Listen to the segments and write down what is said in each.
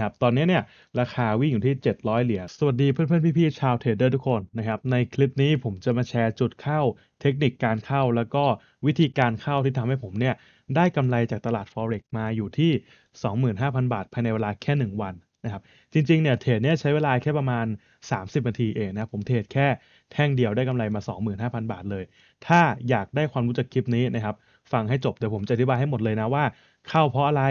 ครับตอนนี้เนี่ยราคาวิ่งอยู่ที่ 700 เหรียญสวัสดีเพื่อนๆ พี่ๆ ชาวเทรดเดอร์ทุกคนนะครับ ในคลิปนี้ผมจะมาแชร์จุดเข้าเทคนิคการเข้าแล้วก็วิธีการเข้าที่ทำให้ผมเนี่ยได้กำไรจากตลาด Forex มาอยู่ที่ 25,000 บาทภายในเวลาแค่ 1 วันนะครับ จริงๆ เนี่ยเทรดเนี่ยใช้เวลาแค่ประมาณ 30 นาทีเองนะ ผมเทรดแค่แท่งเดียวได้กำไรมา 25,000 บาทเลย ถ้าอยากได้ความรู้จากคลิปนี้นะครับฟังให้จบเดี๋ยวผมจะอธิบายให้หมดเลยนะว่าเข้าเพราะอะไร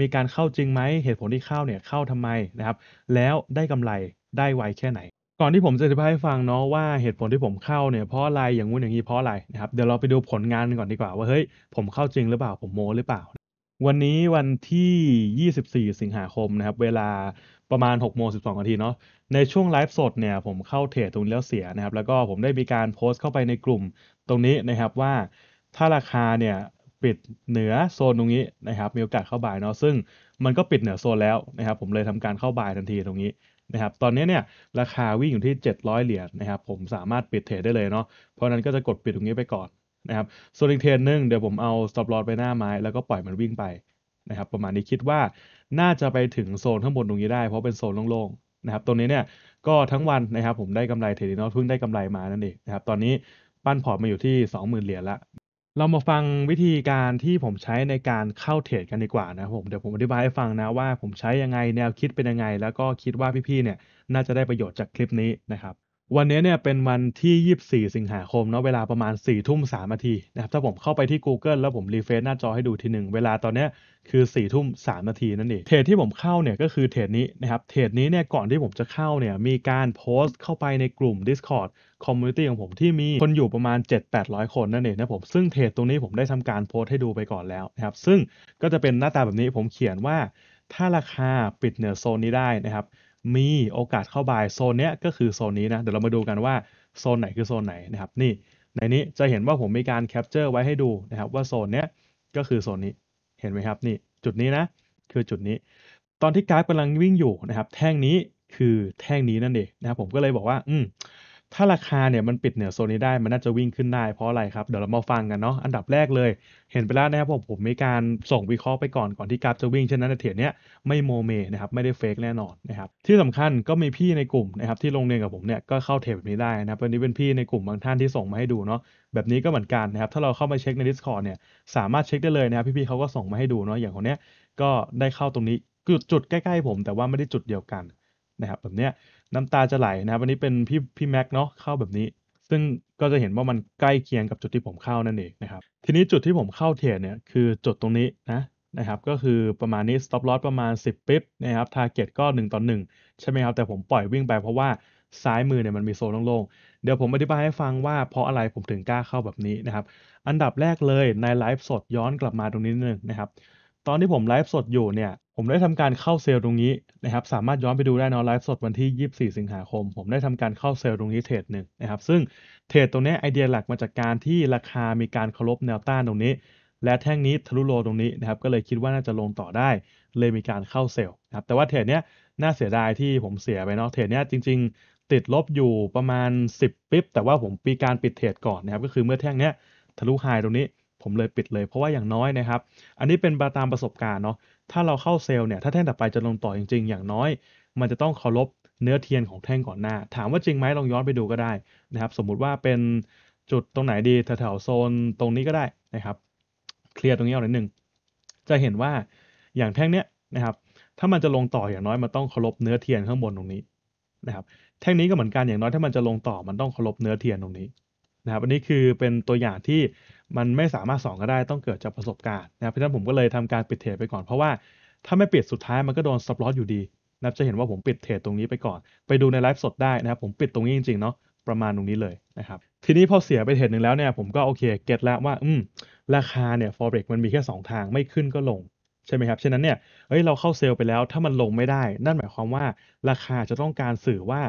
มีการเข้าจริงไหมเหตุผลที่เข้าเนี่ยเข้าทำไมนะครับแล้วได้กำไรได้ไวแค่ไหน ก่อนที่ผมจะอธิบายให้ฟังเนาะว่าเหตุผลที่ผมเข้าเนี่ย เพราะอะไรอย่างงู้นอย่างนี้เพราะอะไรนะครับเดี๋ยวเราไปดูผลงานกันก่อนดีกว่า ว่าเฮ้ยผมเข้าจริงหรือเปล่าผมโมหรือเปล่า วันนี้วันที่ 24 สิงหาคมนะครับเวลาประมาณ6โมง12นาทีเนาะในช่วงไลฟ์สดเนี่ยผมเข้าเทรดตรงแล้วเสียนะครับแล้วก็ผมได้มีการโพสต์เข้าไปในกลุ่มตรงนี้นะครับว่าถ้าราคาเนี่ยปิดเหนือโซนตรงนี้นะครับมีโอกาสเข้าบ่ายเนาะซึ่งมันก็ปิดเหนือโซนแล้วนะครับผมเลยทำการเข้าบ่ายทันทีตรงนี้นะครับตอนนี้เนี่ยราคาวิ่งอยู่ที่ 700 เหรียญนะครับผมสามารถปิดเทรดได้เลยเนาะเพราะนั้นก็จะกดปิดตรงนี้ไปก่อนนะครับส่วนอีกเทรนหนึ่งเดี๋ยวผมเอา stop loss ไปหน้าไม้แล้วก็ปล่อยมันวิ่งไปนะครับประมาณนี้คิดว่าน่าจะไปถึงโซนข้างบนตรงนี้ได้เพราะเป็นโซนโล่งๆนะครับตรงนี้เนี่ยก็ทั้งวันนะครับผมได้กำไรเทรดเนาะเพิ่งได้กำไรมานั่นเองนะครับตอนนี้ปั้นพอร์ตมาอยู่ที่ 20,000เหรียญละเรามาฟังวิธีการที่ผมใช้ในการเข้าเทรดกันดีกว่านะผมเดี๋ยวผมอธิบายให้ฟังนะว่าผมใช้ยังไงแนวคิดเป็นยังไง แล้วก็คิดว่าพี่ๆ เนี่ยน่าจะได้ประโยชน์จากคลิปนี้นะครับวันนี้เนี่ยเป็นวันที่ 24 สิงหาคมเนาะเวลาประมาณ4ทุ่ม3นาทีนะครับถ้าผมเข้าไปที่ Google แล้วผมรีเฟซหน้าจอให้ดูทีหนึ่งเวลาตอนนี้คือ 4 ทุ่ม3นาทีนั่นเองเทรดที่ผมเข้าเนี่ยก็คือเทรดนี้นะครับเทรดนี้เนี่ยก่อนที่ผมจะเข้าเนี่ยมีการโพสต์เข้าไปในกลุ่ม Discord คอมมูนิตี้ของผมที่มีคนอยู่ประมาณ 7-800 คนนั่นเองนะผมซึ่งเทรดตรงนี้ผมได้ทำการโพสต์ให้ดูไปก่อนแล้วนะครับ ซึ่งก็จะเป็นหน้าตาแบบนี้ผมเขียนว่า ถ้าราคาปิดเหนือโซนนี้ได้นะครับมีโอกาสเข้าบายโซนเนี้ยก็คือโซนนี้นะ เดี๋ยวเรามาดูกันว่าโซนไหนคือโซนไหนนะครับ นี่ ในนี้จะเห็นว่าผมมีการแคปเจอร์ไว้ให้ดูนะครับ ว่าโซนเนี้ย ก็คือโซนนี้เห็นไหมครับนี่ จุดนี้นะ คือจุดนี้ ตอนที่กราฟกำลังวิ่งอยู่นะครับ แท่งนี้คือแท่งนี้นั่นเองนะครับผมก็เลยบอกว่า อืมถ้าราคาเนี่ยมันปิดเหนือโซนนี้ได้มันน่าจะวิ่งขึ้นได้เพราะอะไรครับเดี๋ยวเรามาฟังกันเนาะอันดับแรกเลย เห็นไปแล้วนะครับผมผมมีการส่งวิเคราะห์ไปก่อนก่อนที่กราฟจะวิ่งเช่นนั้นเทียนเนี้ยไม่โมเมนะครับไม่ได้เฟกแน่นอนนะครับที่สำคัญก็มีพี่ในกลุ่มนะครับที่ลงเรียนกับผมเนี่ยก็เข้าเทรดแบบนี้ได้นะครับวันนี้เป็นพี่ในกลุ่มบางท่านที่ส่งมาให้ดูเนาะแบบนี้ก็เหมือนกันนะครับถ้าเราเข้ามาเช็คใน Discord เนี่ยสามารถเช็คได้เลยนะครับพี่ๆเขาก็ส่งมาให้ดูเนาะอย่างคนเนี้ยก็ได้เข้าตรงนี้จุดใกล้ ๆ ผมแต่ว่าไม่ได้จุดเดียวกันนะครับแบบเนี้ยน้ำตาจะไหลนะครับอันนี้เป็นพี่พี่แม็กเนาะเข้าแบบนี้ ซึ่งก็จะเห็นว่ามันใกล้เคียงกับจุดที่ผมเข้านั่นเองนะครับทีนี้จุดที่ผมเข้าเทรดเนี่ยคือจุดตรงนี้นะนะครับก็คือประมาณนี้ stop loss ประมาณ 10ปิ๊บนะครับ target ก็ 1 ต่อ 1 ใช่ไหมครับ แต่ผมปล่อยวิ่งไปเพราะว่าซ้ายมือเนี่ยมันมีโซนโล่งๆ เดี๋ยวผมอธิบายให้ฟังว่าเพราะอะไรผมถึงกล้าเข้าแบบนี้นะครับ อันดับแรกเลยในไลฟ์สดย้อนกลับมาตรงนี้นึงนะครับตอนที่ผมไลฟ์สดอยู่เนี่ยผมได้ทำการเข้าเซลล์ตรงนี้นะครับสามารถย้อนไปดูได้นะไลฟ์สดวันที่ 24 สิงหาคม ผมได้ทำการเข้าเซลล์ตรงนี้เทรดหนึ่งนะครับซึ่งเทรดตรงนี้ไอเดียหลักมาจากการที่ราคา มีการเคารพแนวต้านตรงนี้ และแท่งนี้ทะลุโลตรงนี้นะครับก็เลยคิดว่าน่าจะลงต่อได้เลยมีการเข้าเซลล์นะครับแต่ว่าเทรดเนี้ยน่าเสียดายที่ผมเสียไปเนาะเทรดเนี้ยจริงๆ ติดลบอยู่ประมาณ 10 ปิ๊บแต่ว่าผมปีการปิดเทรดก่อนนะครับก็คือเมื่อแท่งเนี้ยทะลุไฮตรงนี้ผมเลยปิดเลย เพราะว่าอย่างน้อยนะครับ อันนี้เป็นตามประสบการณ์เนาะ ถ้าเราเข้าเซลล์เนี่ย ถ้าแท่งตัดไปจะลงต่อจริงๆ อย่างน้อย มันจะต้องเคารพเนื้อเทียนของแท่งก่อนหน้า ถามว่าจริงไหมลองย้อนไปดูก็ได้นะครับ สมมุติว่าเป็นจุดตรงไหนดีแถวๆโซนตรงนี้ก็ได้นะครับ เคลียร์ตรงนี้เอาหน่อยหนึ่ง จะเห็นว่าอย่างแท่งเนี้ยนะครับ ถ้ามันจะลงต่ออย่างน้อยมันต้องเคารพเนื้อเทียนข้างบนตรงนี้นะครับ แท่งนี้ก็เหมือนกันอย่างน้อย ถ้ามันจะลงต่อมันต้องเคารพเนื้อเทียนตรงนี้นะครับ อันนี้คือเป็นตัวอย่างที่มันไม่สามารถสอนก็ได้ต้องเกิดจากประสบการณ์นะครับเพราะฉะนั้นผมก็เลยทำการปิดเทรดไปก่อน เพราะว่า ถ้าไม่ปิดสุดท้ายมันก็โดนสปอตอยู่ดีนะจะเห็นว่าผมปิดเทรดตรงนี้ไปก่อน ไปดูในไลฟ์สดได้นะครับ ผมปิดตรงนี้จริง ๆ เนาะประมาณตรงนี้เลยนะครับ ทีนี้พอเสียไปเทรดหนึ่งแล้วเนี่ย ผมก็โอเคเก็ตแล้วว่า อืมราคาเนี่ยฟอร์เ e กมันมีแค่ 2 ทางไม่ขึ้นก็ลงใช่ไหมครับฉะนั้นเนี่ยเฮ้ยเราเข้าเซลล์ไปแล้วถ้ามันลงไม่ได้ นั่นหมายความว่าราคาจะต้องการสื่อว่า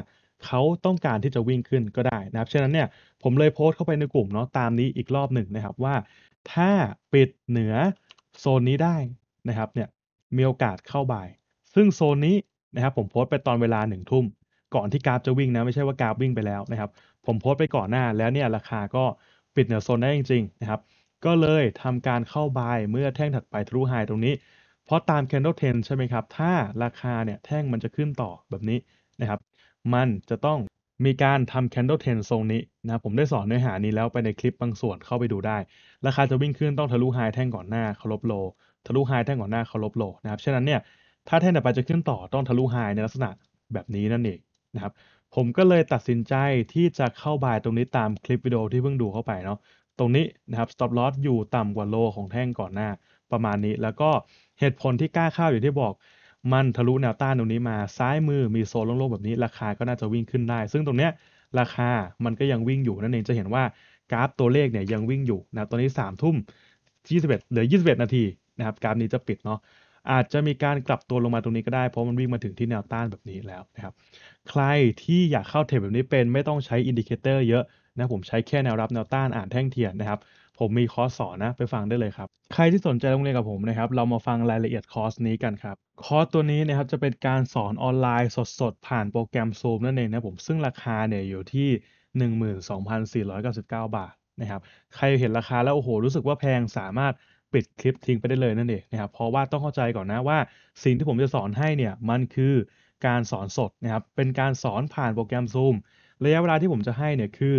เขาต้องการที่จะวิ่งขึ้นก็ได้นะครับฉะนั้นเนี่ยผมเลยโพสต์เข้าไปในกลุ่มเนาะตามนี้อีกรอบหนึ่งนะครับว่า ถ้าปิดเหนือโซนนี้ได้นะครับเนี่ยมีโอกาสเข้าบ่าย ซึ่งโซนนี้นะครับผมโพสต์ไปตอนเวลาหนึ่งทุ่มก่อนที่กราฟจะวิ่งนะ ไม่ใช่ว่า กราฟวิ่งไปแล้วนะครับ ผมโพสต์ไปก่อนหน้าแล้วเนี่ยราคาก็ปิดเหนือโซนได้จริง ๆ นะครับ ก็เลยทำการเข้าบ่ายเมื่อแท่งถัดไปทะลุไฮตรงนี้ เพราะตามแคนโดเทนใช่ไหมครับถ้าราคาเนี่ยแท่งมันจะขึ้นต่อแบบนี้นะครับมันจะต้องมีการทำ candle t r e n ทรงนี้นะผมได้สอนเนื้อหานี้แล้วไปในคลิปบางส่วนเข้าไปดูได้ ราคาจะวิ่งขึ้นต้องทะลุไฮแท่งก่อนหน้าเคารพโลทะลุไฮแท่งก่อนหน้าเคารพโลนะครับฉะนั้นเนี่ยถ้าแท่งต่อไปจะขึ้นต่อต้องทะลุไฮในลักษณะแบบนี้นั่นเองนะครับผมก็เลยตัดสินใจที่จะเข้าบายตรงนี้ตามคลิปวิดีโอที่เพิ่งดูเข้าไปเนาะตรงนี้นะครับ stop loss อยู่ต่ำกว่าโลของแท่งก่อนหน้าประมาณนี้ แล้วก็เหตุผลที่กล้าเข้าอยู่ที่บอกมันทะลุแนวต้านตรงนี้มาซ้ายมือมีโซนโล่งๆแบบนี้ ราคาก็น่าจะวิ่งขึ้นได้ ซึ่งตรงเนี้ยราคามันก็ยังวิ่งอยู่นั่นเองจะเห็นว่ากราฟตัวเลขเนี่ยยังวิ่งอยู่นะตอนนี้3ามทุ่ม21เหลือ21นาทีนะครับกราฟนี้จะปิดเนาะอาจจะมีการกลับตัวลงมาตรงนี้ก็ได้เพราะมันวิ่งมาถึงที่แนวต้านแบบนี้แล้วนะครับใครที่อยากเข้าเทรดแบบนี้เป็นไม่ต้องใช้อินดิเคเตอร์เยอะนะผมใช้แค่แนวรับแนวต้านอ่านแท่งเทียนนะครับผมมีคอร์สสอนนะไปฟังได้เลยครับ ใครที่สนใจโรงเรียนกับผมนะครับเรามาฟังรายละเอียดคอร์สนี้กันครับ คอร์สตัวนี้นะครับจะเป็นการสอนออนไลน์สดๆ ผ่านโปรแกรม Zoom นั่นเองนะผมซึ่งราคาเนี่ยอยู่ที่ 12,499 บาทนะครับใครเห็นราคาแล้วโอ้โห รู้สึกว่าแพงสามารถปิดคลิปทิ้งไปได้เลยนั่นเองนะครับเพราะว่าต้องเข้าใจก่อนนะว่าสิ่งที่ผมจะสอนให้เนี่ยมันคือการสอนสดนะครับเป็นการสอนผ่านโปรแกรม Zoom ระยะเวลาที่ผมจะให้เนี่ยคือ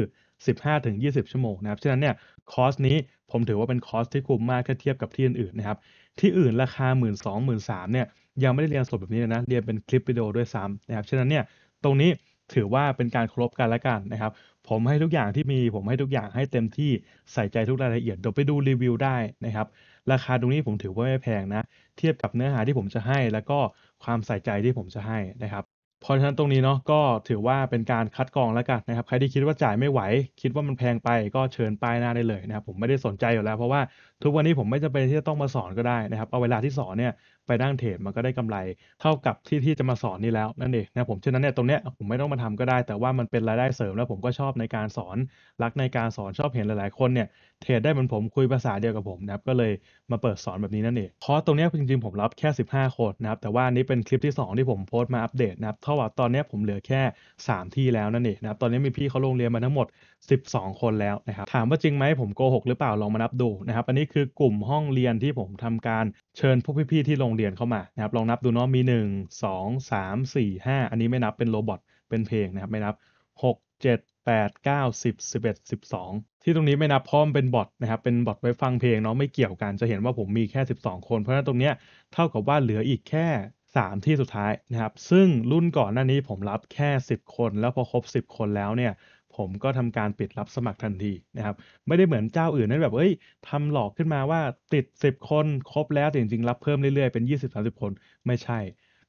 15 ถึง 20ชั่วโมงนะครับฉะนั้นเนี่ยคอสนี้ผมถือว่าเป็นคอสที่คุ้มมากถ้าเทียบกับที่อื่นๆนะครับที่อื่นราคา 1 2 0 0 0 1 3เนี่ยยังไม่ได้เรียนสดแบบนี้เลยนะเรียนเป็นคลิปวิดีโอด้วยซ้ำนะครับฉะนั้นเนี่ยตรงนี้ถือว่าเป็นการครบกันละกันนะครับ ผมให้ทุกอย่างที่มีผมให้ทุกอย่างให้เต็มที่ใส่ใจทุกรายละเอียดเดี๋ยวไปดูรีวิวได้นะครับ ราคาตรงนี้ผมถือว่าไม่แพงนะ เทียบกับเนื้อหาที่ผมจะให้ แล้วก็ความใส่ใจที่ผมจะให้นะครับเพราะฉะนั้นตรงนี้เนาะก็ถือว่าเป็นการคัดกรองแล้วกันนะครับใครที่คิดว่าจ่ายไม่ไหว คิดว่ามันแพงไปก็เชิญป้ายหน้าได้เลยนะครับผมไม่ได้สนใจอยู่แล้วเพราะว่าทุกวันนี้ผมไม่จำเป็นที่จะต้องมาสอนก็ได้นะครับเอาเวลาที่สอนเนี่ยไปนั่งเทรดมันก็ได้กำไรเท่ากับที่ที่จะมาสอนนี่แล้วนั่นเองนะผมฉะนั้นเนี่ยตรงเนี้ยผมไม่ต้องมาทำก็ได้แต่ว่ามันเป็นรายได้เสริมแล้วผมก็ชอบในการสอนรักในการสอนชอบเห็นหลายๆ คนเนี่ยเทรดได้เหมือนผมคุยภาษาเดียวกับผมนะครับก็เลยมาเปิดสอนแบบนี้นั่นเองคอร์สตรงเนี้ยจริงๆ ผมรับแค่15คนนะครับแต่ว่านี้เป็นคลิปที่ 2 ที่ผมโพสต์มาอัปเดตนะครับเท่ากับตอนเนี้ยผมเหลือแค่ 3 ที่แล้วนั่นเองนะครับตอนนี้มีพี่เขาลงเรียนมาทั้งหมด12 คนแล้วนะครับ ถามว่าจริงไหมผมโกหกหรือเปล่า ลองมานับดูนะครับ อันนี้คือกลุ่มห้องเรียนที่ผมทำการเชิญพวกพี่ๆที่โรงเรียนเข้ามานะครับ ลองนับดูเนาะมี 1 2 3 4 5 อันนี้ไม่นับเป็นโรบอทเป็นเพลงนะครับไม่นับ 6 7 8 9 10 11 12 ที่ตรงนี้ไม่นับพร้อมเป็นบอทนะครับเป็นบอทไว้ฟังเพลงเนาะไม่เกี่ยวกันจะเห็นว่าผมมีแค่ 12 คน เพราะฉะนั้นตรงเนี้ยเท่ากับว่าเหลืออีกแค่ 3 ที่สุดท้ายนะครับซึ่งรุ่นก่อนหน้านี้ผมรับแค่ 10 คนแล้วพอครบ10 คนแล้วเนี่ยผมก็ทำการปิดรับสมัครทันทีนะครับ ไม่ได้เหมือนเจ้าอื่นนั้นแบบ เอ้ยทำหลอกขึ้นมาว่าติด 10 คนครบแล้วแต่จริงๆ รับเพิ่มเรื่อยๆ เป็น 20 30 คน ไม่ใช่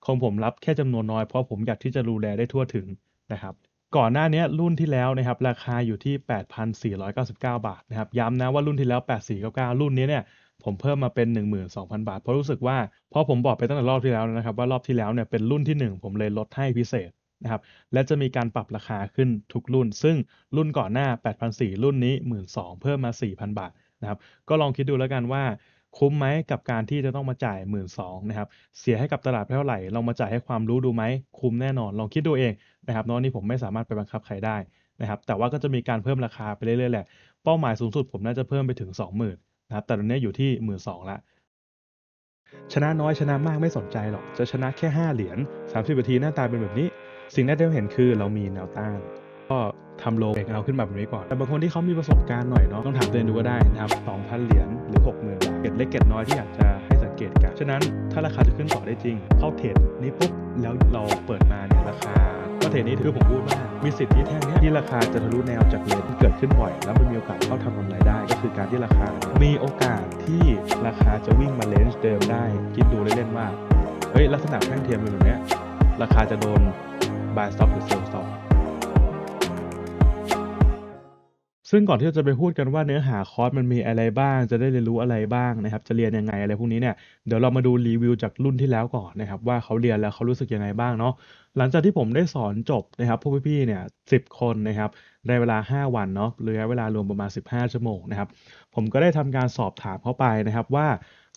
ของผมรับแค่จำนวนน้อย เพราะผมอยากที่จะดูแลได้ทั่วถึงนะครับก่อนหน้านี้รุ่นที่แล้วนะครับราคาอยู่ที่ 8,499 บาทนะครับย้ำนะว่ารุ่นที่แล้ว 8499 รุ่นนี้เนี่ย ผมเพิ่มมาเป็น 12,000บาทเพราะรู้สึกว่าเพราะผมบอกไปตั้งแต่รอบที่แล้วนะครับว่ารอบที่แล้วเนี่ยเป็นรุ่นที่ 1 ผมเลยลดให้พิเศษนะครับและจะมีการปรับราคาขึ้นทุกรุ่น ซึ่งรุ่นก่อนหน้า 8,400รุ่นนี้ 12,000เพิ่มมา 4,000 บาทนะครับ ก็ลองคิดดูแล้วกันว่า คุ้มไหมกับการที่จะต้องมาจ่าย 1 2 0 0 0นะครับ เสียให้กับตลาดเท่าไหร่ เรามาจ่ายให้ความรู้ดูไหมคุ้มแน่นอน ลองคิดดูเองนะครับน้องนี่ผมไม่สามารถไปบังคับใครได้นะครับ แต่ว่าก็จะมีการเพิ่มราคาไปเรื่อยๆแหละ เป้าหมายสูงสุดผมน่าจะเพิ่มไปถึง 20,000 นะครับแต่ตอนนี้อยู่ที่ 1 2 0 0 0ละ ชนะน้อยชนะมากไม่สนใจหรอก จะชนะแค่ 5 เหรียญ30นาทีหน้าตาเป็นแบบนี้สิ่งแรกที่เราเห็นคือเรามีแนวต้านก็ทำโลเบกเอาขึ้นมาแบบนี้ก่อน แต่บางคนที่เขามีประสบการณ์หน่อยเนาะต้องถามตัวเองดูก็ได้นะครับงพันเหรียญหรือ6กหมื่นเก็ดเล็กเก็ดน้อยที่อยากจะให้สังเกตกัน ฉะนั้นถ้าราคาจะขึ้นต่อได้จริง เข้าเทรดนี้ปุ๊บแล้วเราเปิดมาเนี่ยราคาก็เทรดนี้ถือผมพูดว่ามีสิทธิ์ที่แท่งนี้ที่ราคาจะทะลุแนวจากเลนที่เกิดขึ้นบ่อยแล้วมันมีโอกาสเข้าทำกำไรได้ ก็คือการที่ราคา มีโอกาสที่ราคาจะวิ่งมาเลนจ์เดิมได้ คิดดูเล่นๆว่าเฮ้ยลักษณะแท่งเทียมเป็นแบบนี้ราคาจะโดนาย y stop หรือ sell stop ซึ่งก่อนที่จะไปพูดกันว่าเนื้อหาคอร์สมันมีอะไรบ้าง จะได้เรียนรู้อะไรบ้างนะครับจะเรียนยังไง อะไรพวกนี้เนี่ยเดี๋ยวเรามาดูรีวิวจากรุ่นที่แล้วก่อนนะครับว่าเขาเรียนแล้วเขารู้สึกยังไงบ้างเนาะหลังจากที่ผมได้สอนจบนะครับพวกพี่ๆเนี่ยสิคนนะครับในเวลา 5 วันเนาะระยะเวลารวมประมาณ 15 ชั่วโมงนะครับผมก็ได้ทำการสอบถามเขาไปนะครับว่า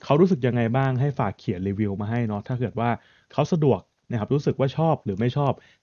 เขารู้สึกยังไงบ้าง ให้ฝากเขียนรีวิวมาให้เนาะถ้าเกิดว่าเขาสะดวกนะครับรู้สึกว่าชอบหรือไม่ชอบ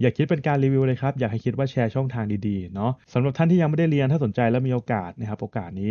อย่าคิดเป็นการรีวิวเลยครับ อยากให้คิดว่าแชร์ช่องทางดีๆ เนาะสำหรับท่านที่ยังไม่ได้เรียน ถ้าสนใจแล้วมีโอกาสนะครับโอกาสนี้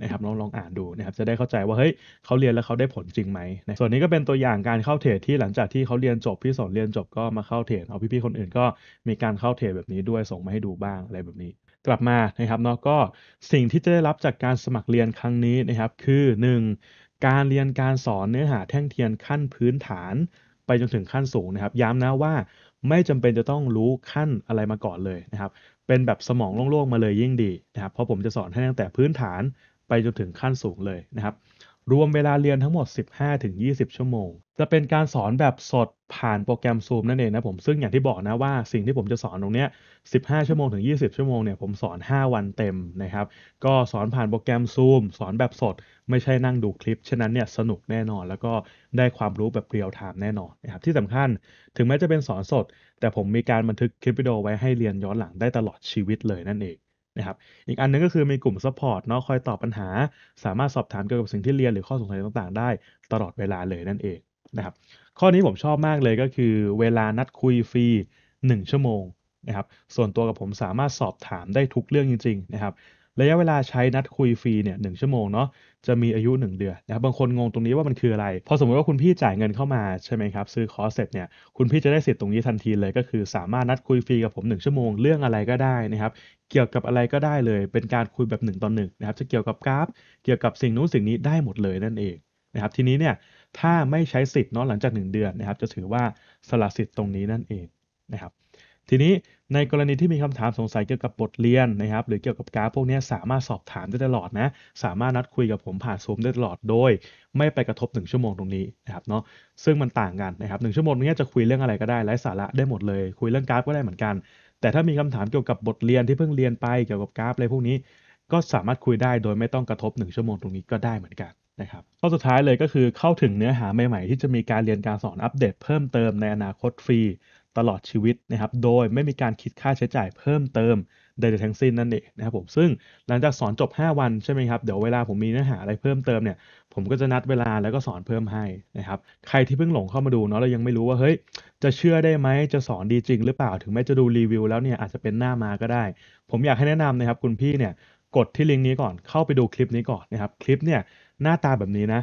นะครับลองลองอ่านดูนะครับจะได้เข้าใจว่าเฮ้ยเขาเรียนแล้วเขาได้ผลจริงไหมนะส่วนนี้ก็เป็นตัวอย่างการเข้าเทรดที่หลังจากที่เขาเรียนจบพี่สอนเรียนจบก็มาเข้าเทรดเอาพี่ๆคนอื่นก็มีการเข้าเทรดแบบนี้ด้วยส่งมาให้ดูบ้างอะไรแบบนี้ กลับมานะครับเนาะก็สิ่งที่จะได้รับจากการสมัครเรียนครั้งนี้นะครับ คือ 1. การเรียนการสอนเนื้อหาแท่งเทียนขั้นพื้นฐาน ไปจนถึงขั้นสูงนะครับย้ำนะว่า ไม่จำเป็นจะต้องรู้ขั้นอะไรมาก่อนเลยนะครับเป็นแบบสมองโล่งๆมาเลยยิ่งดีนะครับ เพราะผมจะสอนให้ตั้งแต่พื้นฐานไปจนถึงขั้นสูงเลยนะครับรวมเวลาเรียนทั้งหมด 15-20 ชั่วโมง จะเป็นการสอนแบบสดผ่านโปรแกรม Zoom นั่นเองนะผมซึ่งอย่างที่บอกนะว่าสิ่งที่ผมจะสอนตรงนี้ 15 ชั่วโมงถึง 20 ชั่วโมงเนี่ยผมสอน 5 วันเต็มนะครับ ก็สอนผ่านโปรแกรม Zoom สอนแบบสด ไม่ใช่นั่งดูคลิป ฉะนั้นเนี่ยสนุกแน่นอนแล้วก็ได้ความรู้แบบเรียลไทม์แน่นอนนะครับที่สำคัญถึงแม้จะเป็นสอนสด แต่ผมมีการบันทึกคลิปวิดีโอไว้ให้เรียนย้อนหลังได้ตลอดชีวิตเลยนั่นเองนะครับอีกอันนึงก็คือมีกลุ่มซัพพอร์ตเนาะคอยตอบปัญหา สามารถสอบถามเกี่ยวกับสิ่งที่เรียนหรือข้อสงสัยต่างๆ ได้ตลอดเวลาเลยนั่นเองนะครับข้อนี้ผมชอบมากเลยก็คือ เวลานัดคุยฟรี1ชั่วโมงนะครับส่วนตัวกับผมสามารถสอบถามได้ทุกเรื่องจริงๆนะครับระยะเวลาใช้นัดคุยฟรีเนี่ยหชั่วโมงเนาะจะมีอายุ 1 เดือนนะครับบางคนงงตรงนี้ว่ามันคืออะไรพอสมมติว่าคุณพี่จ่ายเงินเข้ามาใช่ไหมครับ ซื้อคอร์สเสร็จเนี่ยคุณพี่จะได้สิทธิ์ตรงนี้ทันทีเลยก็คือ สามารถนัดคุยฟรีกับผม1ชั่วโมงเรื่องอะไรก็ได้นะครับเกี่ยวกับอะไรก็ได้เลย เป็นการคุยแบบ1ต่อหนะครับ จะเกี่ยวกับกราฟ เกี่ยวกับสิ่งนู้นสิ่งนี้ได้หมดเลยนั่นเองนะครับ ทีนี้เนี่ย ถ้าไม่ใช้สิทธิ์เนาะ หลังจาก 1 เดือนนะครับ จะถือว่าสละสิทธิ์ตรงนี้นั่นเองนะครับ ทีนี้ในกรณีที่มีคำถามสงสัยเกี่ยวกับบทเรียนนะครับ หรือเกี่ยวกับกราฟพวกนี้สามารถสอบถามได้ตลอดนะ สามารถนัดคุยกับผมผ่านซูมได้ตลอด โดย ไม่ไปกระทบ1ชั่วโมงตรงนี้นะครับเนาะ ซึ่งมันต่างกันนะครับหชั่วโมงนี้จะคุยเรื่องอะไรก็ได้ไร้สาระได้หมดเลยคุยเรื่องกราฟก็ได้เหมือนกันแต่ถ้ามีคำถามเกี่ยวกับบทเรียนที่เพิ่งเรียนไปเกี่ยวกับกราฟอะไรพวกนี้ก็สามารถคุยได้โดยไม่ต้องกระทบ 1 ชั่วโมงตรงนี้ก็ได้เหมือนกันนะครับข้อสุดท้ายเลยก็คือเข้าถึงเนื้อหาใหม่ๆ ที่จะมีการเรียนการสอนอัปเดตเพิ่มเติมในอนาคตฟรี ตลอดชีวิตนะครับโดยไม่มีการคิดค่าใช้จ่ายเพิ่มเติมใดๆทั้งสิ้นนั่นเองนะครับผมซึ่งหลังจากสอนจบ5วันใช่ไหมครับเดี๋ยวเวลาผมมีเนื้อหา อะไรเพิ่มเติมเนี่ยผมก็จะนัดเวลาแล้วก็สอนเพิ่มให้นะครับใครที่เพิ่งหลงเข้ามาดูเนาะเรายังไม่รู้ว่าเฮ้ยจะเชื่อได้ไหมจะสอนดีจริง หรือเปล่าถึงแม้จะดูรีวิวแล้วเนี่ยอาจจะเป็นหน้ามาก็ได้ ผมอยากให้แนะนำนะครับคุณพี่เนี่ยกดที่ลิงก์นี้ก่อนเข้าไปดูคลิปนี้ก่อนนะครับคลิปเนี่ยหน้าตาแบบนี้นะ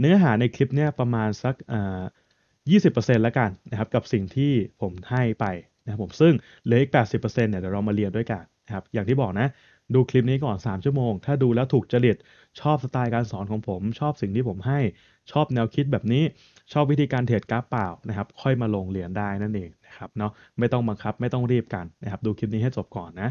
เนื้อหาในคลิปเนี่ยประมาณสักเปอร์เซ็นตแล้วกันนะครับกับสิ่งที่ผมให้ไปนะครับผมซึ่งเหลืออีกิบเนี่ยเดี๋ยวเรามาเรียนด้วยกันนะครับอย่างที่บอกนะ ดูคลิปนี้ก่อน 3 ชั่วโมง ถ้าดูแล้วถูกจริต ชอบสไตล์การสอนของผม ชอบสิ่งที่ผมให้ชอบแนวคิดแบบนี้ชอบวิธีการเทรดกราฟเปล่านะครับค่อยมาลงเรียนได้นั่นเองนะครับเนาะไม่ต้องบังคับไม่ต้องรีบกันนะครับดูคลิปนี้ให้จบก่อนนะ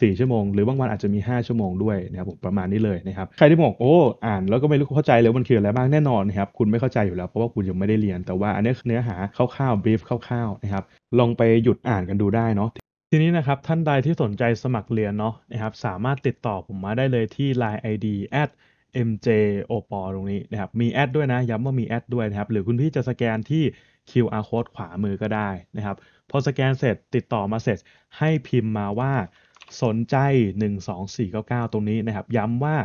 4 ชั่วโมงหรือบางวันอาจจะมี 5 ชั่วโมงด้วยนะครับผมประมาณนี้เลยนะครับใครที่บอกโอ้อ่านแล้วก็ไม่รู้เข้าใจเลยมันคืออะไรบ้างแน่นอนนะครับคุณไม่เข้าใจอยู่แล้วเพราะว่าคุณยังไม่ได้เรียน แต่ว่าอันนี้เนื้อหาคร่าวๆบรีฟคร่าวๆนะครับลองไปหยุดอ่านกันดูได้เนาะทีนี้นะครับท่านใดที่สนใจสมัครเรียนเนาะนะครับสามารถติดต่อผมมาได้เลยที่ Line ID at mj o p o ตรงนี้นะครับมีแอดด้วยนะ ย้ำว่ามีแอดด้วยนะครับหรือคุณพี่จะสแกนที่ QR code ขวามือก็ได้นะครับพอสแกนเสร็จติดต่อมาเสร็จให้พิมพ์มาว่าสนใจ 12499 ตรงนี้นะครับ ย้ำว่า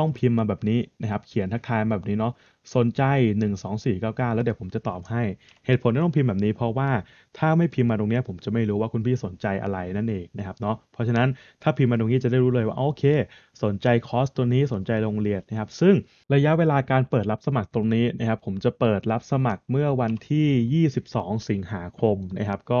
ต้องพิมพ์มาแบบนี้นะครับ เขียนทักทายแบบนี้เนาะ สนใจ 12499 แล้วเดี๋ยวผมจะตอบให้ เหตุผลที่ต้องพิมพ์แบบนี้เพราะว่าถ้าไม่พิมพ์มาตรงนี้ผมจะไม่รู้ว่าคุณพี่สนใจอะไรนั่นเองนะครับเนาะ เพราะฉะนั้นถ้าพิมพ์มาตรงนี้จะได้รู้เลยว่าโอเค สนใจ คอร์สตัวนี้สนใจโรงเรียนนะครับ ซึ่งระยะเวลาการเปิดรับสมัครตรงนี้นะครับผมจะเปิดรับสมัครเมื่อวันที่ 22 สิงหาคมนะครับก็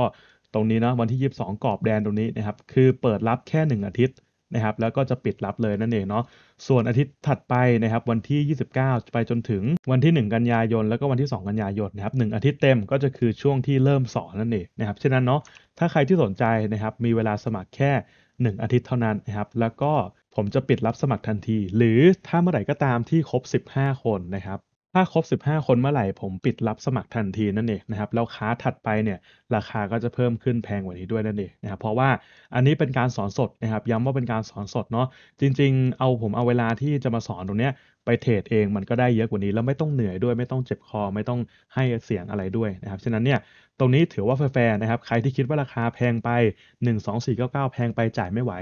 ตรงนี้นะวันที่ 22กรอบแดนตรงนี้นะครับคือเปิดรับแค่ 1 อาทิตย์นะครับแล้วก็จะปิดรับเลยนั่นเองเนาะส่วนอาทิตย์ถัดไปนะครับ วันที่ 29 ไปจนถึงวันที่ 1 กันยายน แล้วก็วันที่ 2 กันยายนนะครับหอาทิตย์เต็มก็จะคือช่วงที่เริ่มสอนนั่นเองนะครับฉะนั้นเนาะถ้าใครที่สนใจนะครับ มีเวลาสมัครแค่1อาทิตย์เท่านั้นนะครับแล้วก็ผมจะปิดรับสมัครทันที หรือถ้าเมื่อไหร่ก็ตามที่ครบ 15 คนนะครับถ้าครบ 15 คนเมื่อไหร่ผมปิดรับสมัครทันทีนั่นเองนะครับแล้วค้าถัดไปเนี่ยราคาก็จะเพิ่มขึ้นแพงกว่านี้ด้วยนั่นเองนะครับเพราะว่าอันนี้เป็นการสอนสดนะครับย้ำว่าเป็นการสอนสดเนาะจริงๆเอาผมเอาเวลาที่จะมาสอนตรงเนี้ยไปเทรดเองมันก็ได้เยอะกว่านี้แล้วไม่ต้องเหนื่อยด้วย ไม่ต้องเจ็บคอไม่ต้องให้เสียงอะไรด้วยนะครับฉะนั้นเนี่ยตรงนี้ถือว่าแฟร์นะครับใครที่คิดว่าราคาแพงไป 1 2 4 9 9 แพงไปจ่ายไม่ไหว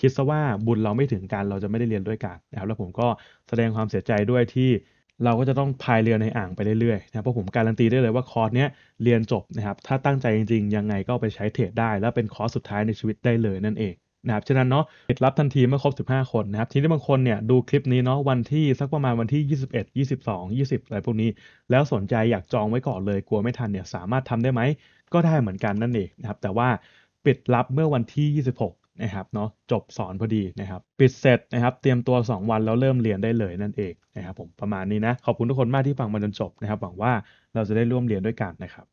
คิดซะว่าบุญเราไม่ถึงกันเราจะไม่ได้เรียนด้วยกันนะครับแล้วผมก็แสดงความเสียใจด้วยที่เราก็จะต้องพายเรือในอ่างไปเรื่อยๆนะเพราะผมการันตีได้เลยว่าคอร์สเนี้ยเรียนจบนะครับ ถ้าตั้งใจจริงๆยังไงก็ไปใช้เทรดได้ แล้วเป็นคอร์สสุดท้ายในชีวิตได้เลยนั่นเองนะครับ ฉะนั้นเนาะเิ็ดลับทันทีเมื่อครบ 15 คนนะครับทีนี้บางคนเนี่ยดูคลิปนี้เนาะวันที่สักประมาณวันที่21 22 20อะไรพวกนี้ แล้วสนใจอยากจองไว้ก่อนเลยกลัวไม่ทันเนี่ยสามารถทำได้ไหมก็ได้เหมือนกันนั่นเองนะครับแต่ว่าปิดลับเมื่อวันที่ 26นะครับเนาะจบสอนพอดีนะครับ ปิดเสร็จนะครับ เตรียมตัว 2 วันแล้วเริ่มเรียนได้เลยนั่นเองนะครับผมประมาณนี้นะ ขอบคุณทุกคนมากที่ฟังมาจนจบนะครับหวังว่าเราจะได้ร่วมเรียนด้วยกันนะครับ